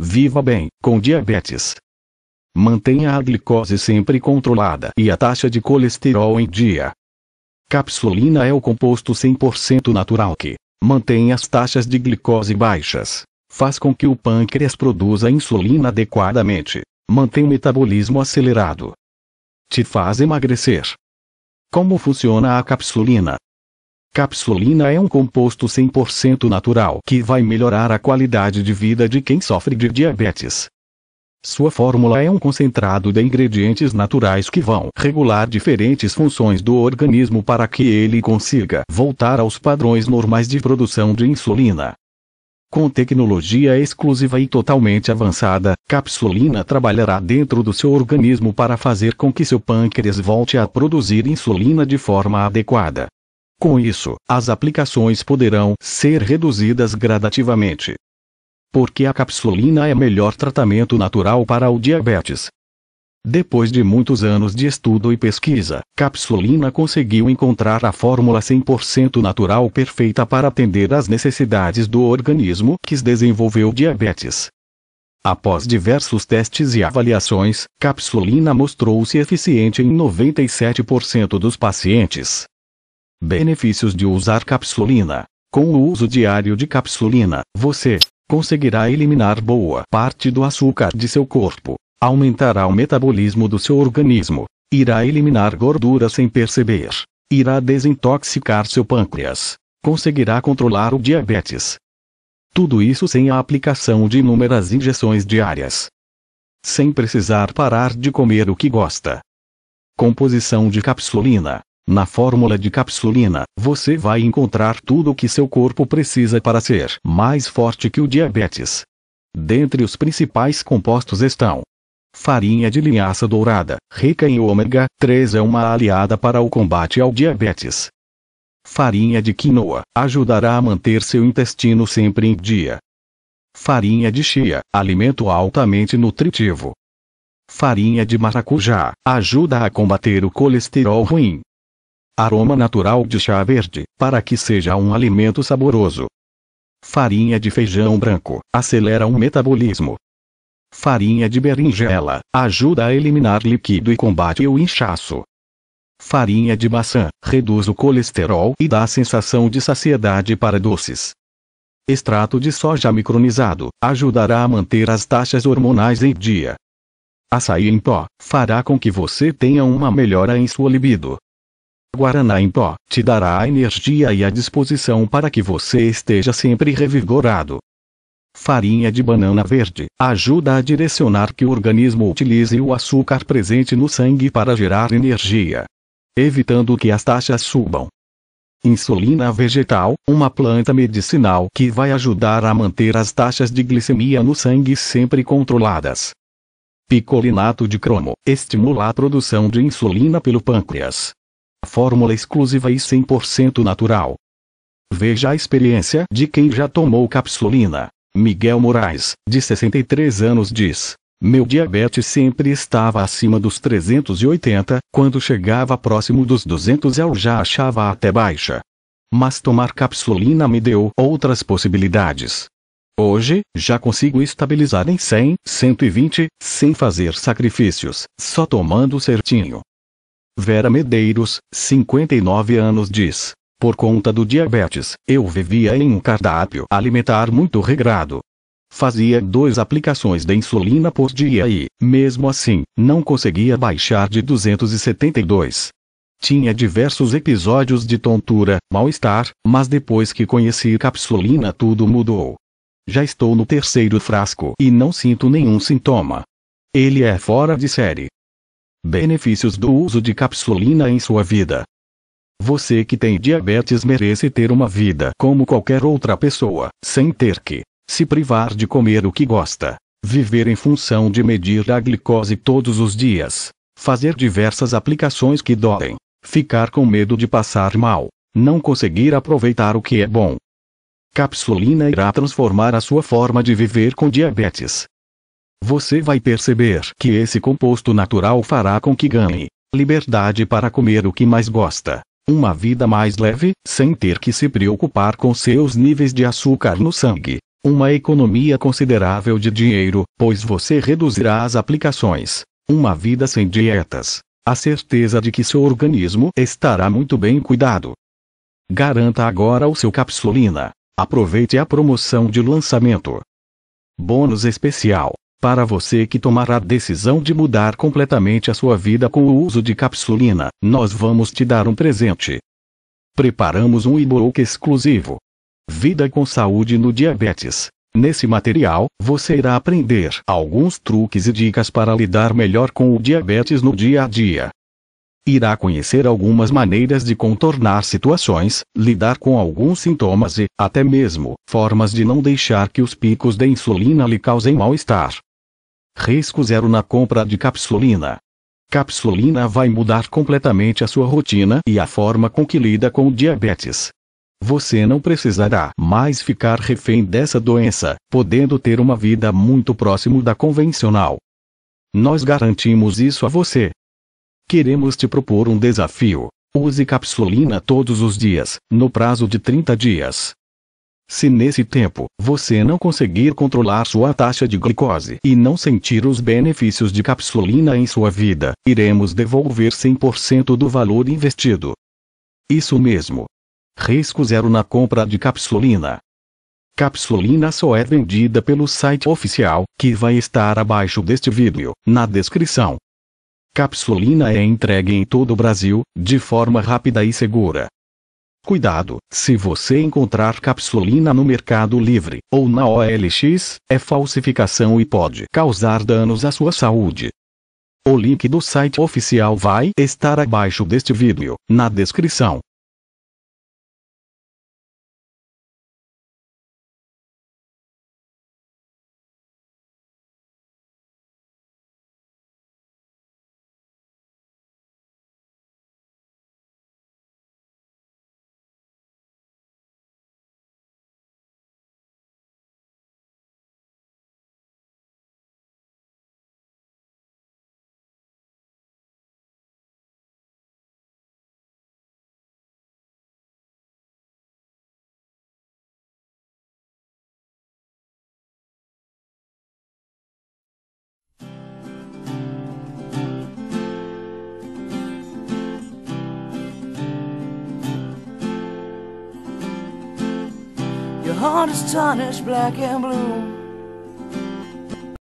Viva bem, com diabetes. Mantenha a glicose sempre controlada e a taxa de colesterol em dia. Capsulina é o composto 100% natural que mantém as taxas de glicose baixas, faz com que o pâncreas produza insulina adequadamente, mantém o metabolismo acelerado, te faz emagrecer. Como funciona a capsulina? Capsulina é um composto 100% natural que vai melhorar a qualidade de vida de quem sofre de diabetes. Sua fórmula é um concentrado de ingredientes naturais que vão regular diferentes funções do organismo para que ele consiga voltar aos padrões normais de produção de insulina. Com tecnologia exclusiva e totalmente avançada, Capsulina trabalhará dentro do seu organismo para fazer com que seu pâncreas volte a produzir insulina de forma adequada. Com isso, as aplicações poderão ser reduzidas gradativamente. Porque a capsulina é melhor tratamento natural para o diabetes. Depois de muitos anos de estudo e pesquisa, Capsulina conseguiu encontrar a fórmula 100% natural perfeita para atender às necessidades do organismo que desenvolveu diabetes. Após diversos testes e avaliações, Capsulina mostrou-se eficiente em 97% dos pacientes. Benefícios de usar capsulina. Com o uso diário de capsulina, você conseguirá eliminar boa parte do açúcar de seu corpo, aumentará o metabolismo do seu organismo, irá eliminar gordura sem perceber, irá desintoxicar seu pâncreas, conseguirá controlar o diabetes. Tudo isso sem a aplicação de inúmeras injeções diárias. Sem precisar parar de comer o que gosta. Composição de capsulina na fórmula de capsulina, você vai encontrar tudo o que seu corpo precisa para ser mais forte que o diabetes. Dentre os principais compostos estão Farinha de linhaça dourada, rica em ômega 3 é uma aliada para o combate ao diabetes. Farinha de quinoa ajudará a manter seu intestino sempre em dia. Farinha de chia, alimento altamente nutritivo. Farinha de maracujá ajuda a combater o colesterol ruim. Aroma natural de chá verde, para que seja um alimento saboroso. Farinha de feijão branco, acelera o metabolismo. Farinha de berinjela, ajuda a eliminar líquido e combate o inchaço. Farinha de maçã, reduz o colesterol e dá sensação de saciedade para doces. Extrato de soja micronizado, ajudará a manter as taxas hormonais em dia. Açaí em pó, fará com que você tenha uma melhora em sua libido. Guaraná em pó te dará a energia e a disposição para que você esteja sempre revigorado. Farinha de banana verde ajuda a direcionar que o organismo utilize o açúcar presente no sangue para gerar energia, evitando que as taxas subam. Insulina vegetal, uma planta medicinal que vai ajudar a manter as taxas de glicemia no sangue sempre controladas. Picolinato de cromo estimula a produção de insulina pelo pâncreas. Fórmula exclusiva e 100% natural. Veja a experiência de quem já tomou capsulina. Miguel Moraes, de 63 anos, diz: Meu diabetes sempre estava acima dos 380, quando chegava próximo dos 200 eu já achava até baixa. Mas tomar capsulina me deu outras possibilidades. Hoje, já consigo estabilizar em 100, 120, sem fazer sacrifícios, só tomando certinho. Vera Medeiros, 59 anos, diz: Por conta do diabetes, eu vivia em um cardápio alimentar muito regrado. Fazia duas aplicações de insulina por dia e, mesmo assim, não conseguia baixar de 272. Tinha diversos episódios de tontura, mal-estar, mas depois que conheci capsulina tudo mudou. Já estou no terceiro frasco e não sinto nenhum sintoma. Ele é fora de série. Benefícios do uso de capsulina em sua vida. Você que tem diabetes merece ter uma vida como qualquer outra pessoa, sem ter que se privar de comer o que gosta, viver em função de medir a glicose todos os dias, fazer diversas aplicações que doem, ficar com medo de passar mal, não conseguir aproveitar o que é bom. Capsulina irá transformar a sua forma de viver com diabetes, você vai perceber que esse composto natural fará com que ganhe liberdade para comer o que mais gosta, uma vida mais leve, sem ter que se preocupar com seus níveis de açúcar no sangue, uma economia considerável de dinheiro, pois você reduzirá as aplicações, uma vida sem dietas, a certeza de que seu organismo estará muito bem cuidado. Garanta agora o seu Capsulina. Aproveite a promoção de lançamento. Bônus especial. Para você que tomará a decisão de mudar completamente a sua vida com o uso de capsulina, nós vamos te dar um presente. Preparamos um e-book exclusivo. Vida com saúde no diabetes. Nesse material, você irá aprender alguns truques e dicas para lidar melhor com o diabetes no dia a dia. Irá conhecer algumas maneiras de contornar situações, lidar com alguns sintomas e, até mesmo, formas de não deixar que os picos de insulina lhe causem mal-estar. Risco zero na compra de capsulina. Capsulina vai mudar completamente a sua rotina e a forma com que lida com o diabetes. Você não precisará mais ficar refém dessa doença, podendo ter uma vida muito próximo da convencional. Nós garantimos isso a você. Queremos te propor um desafio. Use capsulina todos os dias, no prazo de 30 dias. Se nesse tempo, você não conseguir controlar sua taxa de glicose e não sentir os benefícios de capsulina em sua vida, iremos devolver 100% do valor investido. Isso mesmo. Risco zero na compra de capsulina. Capsulina só é vendida pelo site oficial, que vai estar abaixo deste vídeo, na descrição. Capsulina é entregue em todo o Brasil, de forma rápida e segura. Cuidado! Se você encontrar capsulina no Mercado Livre ou na OLX, é falsificação e pode causar danos à sua saúde. O link do site oficial vai estar abaixo deste vídeo, na descrição. heart is tarnished black and blue